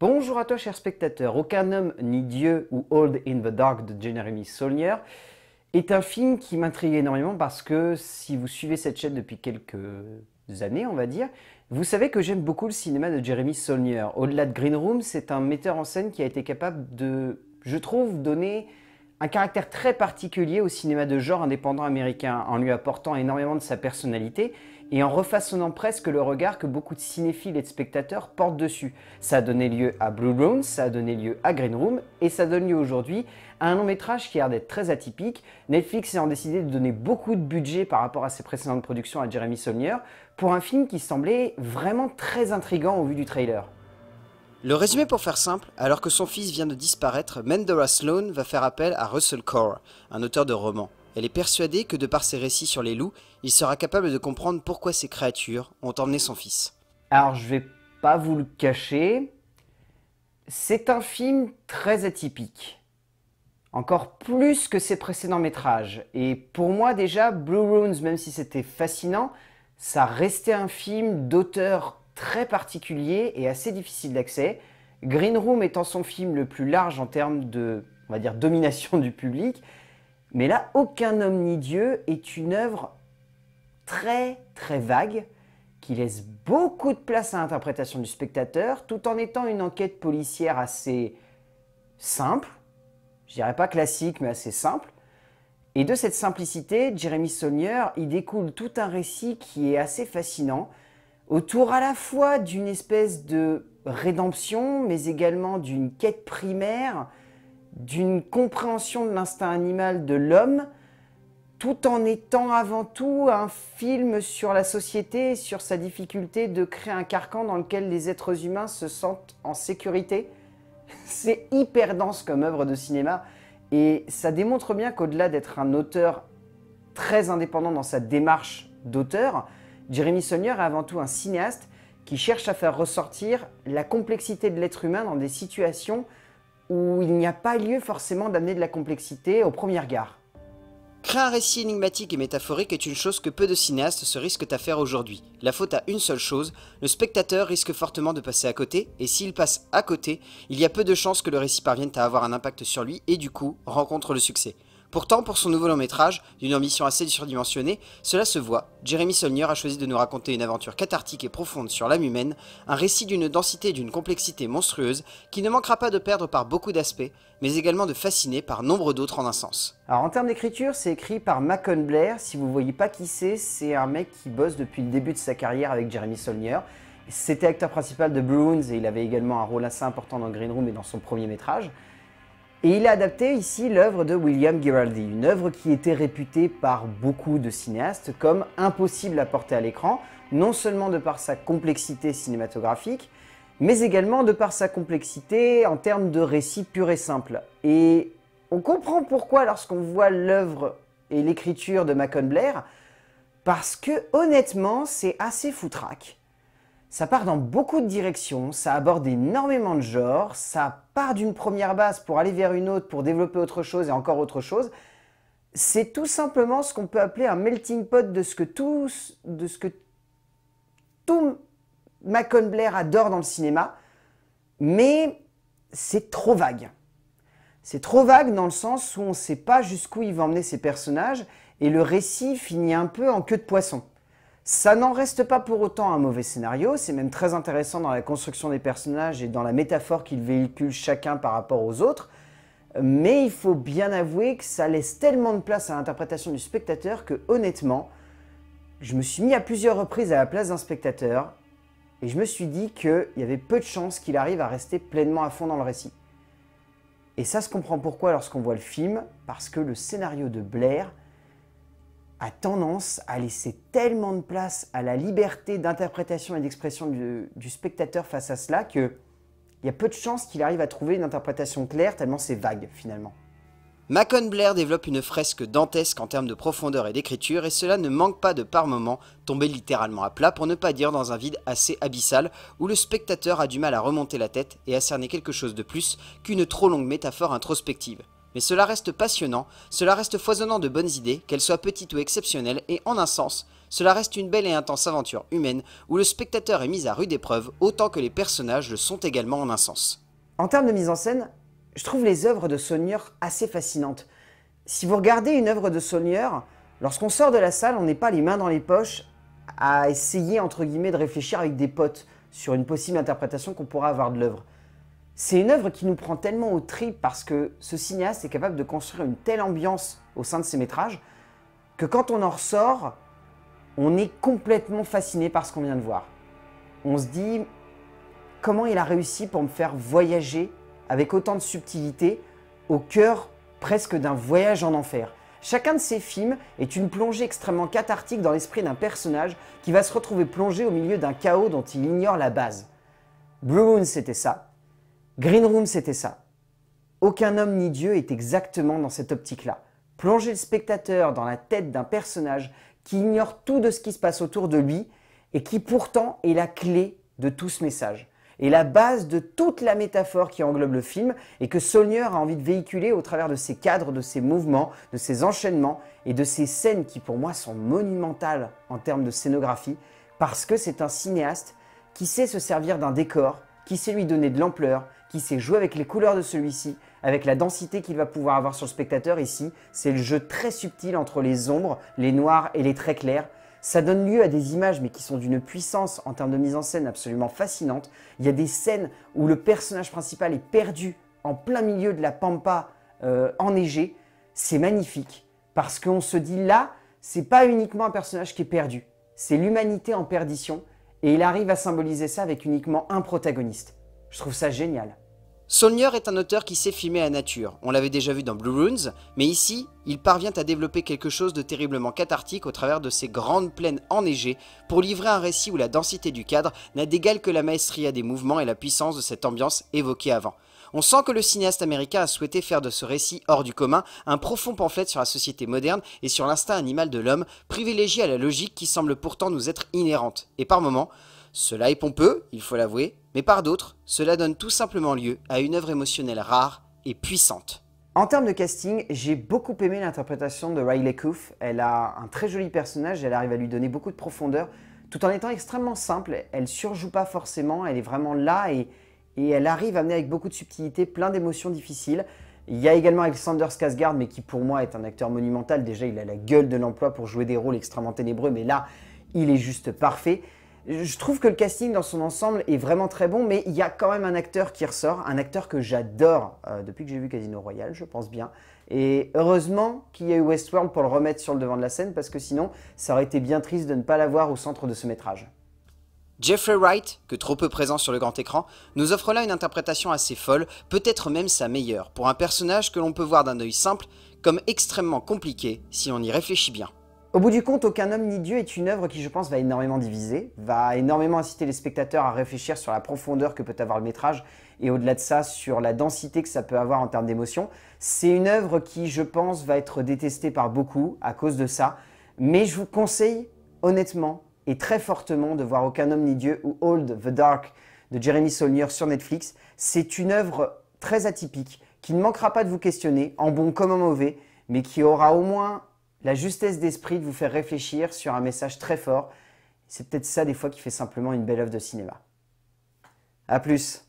Bonjour à toi, cher spectateur. Aucun homme ni Dieu ou Old in the Dark de Jeremy Saulnier est un film qui m'intrigue énormément parce que si vous suivez cette chaîne depuis quelques années, on va dire, vous savez que j'aime beaucoup le cinéma de Jeremy Saulnier. Au-delà de Green Room, c'est un metteur en scène qui a été capable de, je trouve, donner un caractère très particulier au cinéma de genre indépendant américain, en lui apportant énormément de sa personnalité et en refaçonnant presque le regard que beaucoup de cinéphiles et de spectateurs portent dessus. Ça a donné lieu à Blue Room, ça a donné lieu à Green Room, et ça donne lieu aujourd'hui à un long métrage qui a l'air d'être très atypique. Netflix ayant décidé de donner beaucoup de budget par rapport à ses précédentes productions à Jeremy Saulnier pour un film qui semblait vraiment très intrigant au vu du trailer. Le résumé pour faire simple, alors que son fils vient de disparaître, Mandora Sloan va faire appel à Russell Core, un auteur de romans. Elle est persuadée que de par ses récits sur les loups, il sera capable de comprendre pourquoi ces créatures ont emmené son fils. Alors je vais pas vous le cacher, c'est un film très atypique. Encore plus que ses précédents métrages. Et pour moi déjà, Blue Runes, même si c'était fascinant, ça restait un film d'auteur très particulier et assez difficile d'accès. Green Room étant son film le plus large en termes de, on va dire, domination du public, mais là, Aucun homme ni Dieu est une œuvre très très vague qui laisse beaucoup de place à l'interprétation du spectateur tout en étant une enquête policière assez simple, je dirais pas classique mais assez simple. Et de cette simplicité, Jeremy Saulnier, il découle tout un récit qui est assez fascinant, autour à la fois d'une espèce de rédemption, mais également d'une quête primaire, d'une compréhension de l'instinct animal de l'homme, tout en étant avant tout un film sur la société sur sa difficulté de créer un carcan dans lequel les êtres humains se sentent en sécurité. C'est hyper dense comme œuvre de cinéma et ça démontre bien qu'au-delà d'être un auteur très indépendant dans sa démarche d'auteur, Jeremy Sonnier est avant tout un cinéaste qui cherche à faire ressortir la complexité de l'être humain dans des situations où il n'y a pas lieu forcément d'amener de la complexité au premier regard. Créer un récit énigmatique et métaphorique est une chose que peu de cinéastes se risquent à faire aujourd'hui. La faute à une seule chose, le spectateur risque fortement de passer à côté, et s'il passe à côté, il y a peu de chances que le récit parvienne à avoir un impact sur lui et du coup rencontre le succès. Pourtant, pour son nouveau long métrage, d'une ambition assez surdimensionnée, cela se voit, Jeremy Solnier a choisi de nous raconter une aventure cathartique et profonde sur l'âme humaine, un récit d'une densité et d'une complexité monstrueuse qui ne manquera pas de perdre par beaucoup d'aspects, mais également de fasciner par nombre d'autres en un sens. Alors en termes d'écriture, c'est écrit par Macon Blair, si vous voyez pas qui c'est, c'est un mec qui bosse depuis le début de sa carrière avec Jeremy Solnier. C'était acteur principal de Bruins et il avait également un rôle assez important dans Green Room et dans son premier métrage. Et il a adapté ici l'œuvre de William Giraldi, une œuvre qui était réputée par beaucoup de cinéastes comme impossible à porter à l'écran, non seulement de par sa complexité cinématographique, mais également de par sa complexité en termes de récit pur et simple. Et on comprend pourquoi lorsqu'on voit l'œuvre et l'écriture de Macon Blair, parce que honnêtement, c'est assez foutraque. Ça part dans beaucoup de directions, ça aborde énormément de genres, ça part d'une première base pour aller vers une autre, pour développer autre chose et encore autre chose. C'est tout simplement ce qu'on peut appeler un melting pot de ce que tout, de ce que Macon Blair adore dans le cinéma, mais c'est trop vague. C'est trop vague dans le sens où on ne sait pas jusqu'où il va emmener ses personnages et le récit finit un peu en queue de poisson. Ça n'en reste pas pour autant un mauvais scénario, c'est même très intéressant dans la construction des personnages et dans la métaphore qu'ils véhiculent chacun par rapport aux autres, mais il faut bien avouer que ça laisse tellement de place à l'interprétation du spectateur que honnêtement, je me suis mis à plusieurs reprises à la place d'un spectateur et je me suis dit qu'il y avait peu de chances qu'il arrive à rester pleinement à fond dans le récit. Et ça se comprend pourquoi lorsqu'on voit le film, parce que le scénario de Blair a tendance à laisser tellement de place à la liberté d'interprétation et d'expression du, spectateur face à cela que il y a peu de chances qu'il arrive à trouver une interprétation claire tellement c'est vague finalement. Macon Blair développe une fresque dantesque en termes de profondeur et d'écriture et cela ne manque pas de par moments tomber littéralement à plat pour ne pas dire dans un vide assez abyssal où le spectateur a du mal à remonter la tête et à cerner quelque chose de plus qu'une trop longue métaphore introspective mais cela reste passionnant, cela reste foisonnant de bonnes idées, qu'elles soient petites ou exceptionnelles, et en un sens, cela reste une belle et intense aventure humaine où le spectateur est mis à rude épreuve autant que les personnages le sont également en un sens. En termes de mise en scène, je trouve les œuvres de Saulnier assez fascinantes. Si vous regardez une œuvre de Saulnier, lorsqu'on sort de la salle, on n'est pas les mains dans les poches à essayer entre guillemets de réfléchir avec des potes sur une possible interprétation qu'on pourra avoir de l'œuvre. C'est une œuvre qui nous prend tellement au trip parce que ce cinéaste est capable de construire une telle ambiance au sein de ses métrages que quand on en ressort, on est complètement fasciné par ce qu'on vient de voir. On se dit comment il a réussi pour me faire voyager avec autant de subtilité au cœur presque d'un voyage en enfer. Chacun de ses films est une plongée extrêmement cathartique dans l'esprit d'un personnage qui va se retrouver plongé au milieu d'un chaos dont il ignore la base. Blue Moon, c'était ça. Green Room, c'était ça. Aucun homme ni Dieu est exactement dans cette optique-là. Plonger le spectateur dans la tête d'un personnage qui ignore tout de ce qui se passe autour de lui et qui pourtant est la clé de tout ce message et la base de toute la métaphore qui englobe le film et que Saulnier a envie de véhiculer au travers de ses cadres, de ses mouvements, de ses enchaînements et de ses scènes qui pour moi sont monumentales en termes de scénographie parce que c'est un cinéaste qui sait se servir d'un décor, qui sait lui donner de l'ampleur, qui sait jouer avec les couleurs de celui-ci, avec la densité qu'il va pouvoir avoir sur le spectateur ici. C'est le jeu très subtil entre les ombres, les noirs et les très clairs. Ça donne lieu à des images mais qui sont d'une puissance en termes de mise en scène absolument fascinante. Il y a des scènes où le personnage principal est perdu en plein milieu de la pampa euh, enneigée. C'est magnifique parce qu'on se dit là, c'est pas uniquement un personnage qui est perdu, c'est l'humanité en perdition et il arrive à symboliser ça avec uniquement un protagoniste. Je trouve ça génial. Saulnier est un auteur qui sait filmer la nature. On l'avait déjà vu dans Blue Runes, mais ici, il parvient à développer quelque chose de terriblement cathartique au travers de ces grandes plaines enneigées pour livrer un récit où la densité du cadre n'a d'égal que la maestria des mouvements et la puissance de cette ambiance évoquée avant. On sent que le cinéaste américain a souhaité faire de ce récit hors du commun un profond pamphlet sur la société moderne et sur l'instinct animal de l'homme, privilégié à la logique qui semble pourtant nous être inhérente. Et par moments, cela est pompeux, il faut l'avouer, mais par d'autres, cela donne tout simplement lieu à une œuvre émotionnelle rare et puissante. En termes de casting, j'ai beaucoup aimé l'interprétation de Riley Coof. Elle a un très joli personnage, elle arrive à lui donner beaucoup de profondeur, tout en étant extrêmement simple. Elle surjoue pas forcément, elle est vraiment là et, elle arrive à mener avec beaucoup de subtilité plein d'émotions difficiles. Il y a également Alexander Skarsgård, mais qui pour moi est un acteur monumental. Déjà, il a la gueule de l'emploi pour jouer des rôles extrêmement ténébreux, mais là, il est juste parfait. Je trouve que le casting dans son ensemble est vraiment très bon, mais il y a quand même un acteur qui ressort, un acteur que j'adore euh, depuis que j'ai vu Casino Royale, je pense bien. Et heureusement qu'il y a eu Westworld pour le remettre sur le devant de la scène, parce que sinon, ça aurait été bien triste de ne pas l'avoir au centre de ce métrage. Jeffrey Wright, que trop peu présent sur le grand écran, nous offre là une interprétation assez folle, peut-être même sa meilleure, pour un personnage que l'on peut voir d'un œil simple comme extrêmement compliqué si on y réfléchit bien. Au bout du compte, Aucun homme ni Dieu est une œuvre qui, je pense, va énormément diviser, va énormément inciter les spectateurs à réfléchir sur la profondeur que peut avoir le métrage et au-delà de ça, sur la densité que ça peut avoir en termes d'émotion. C'est une œuvre qui, je pense, va être détestée par beaucoup à cause de ça, mais je vous conseille honnêtement et très fortement de voir Aucun homme ni Dieu ou Hold the Dark de Jeremy Saulnier sur Netflix. C'est une œuvre très atypique qui ne manquera pas de vous questionner, en bon comme en mauvais, mais qui aura au moins la justesse d'esprit de vous faire réfléchir sur un message très fort. C'est peut-être ça des fois qui fait simplement une belle œuvre de cinéma. A plus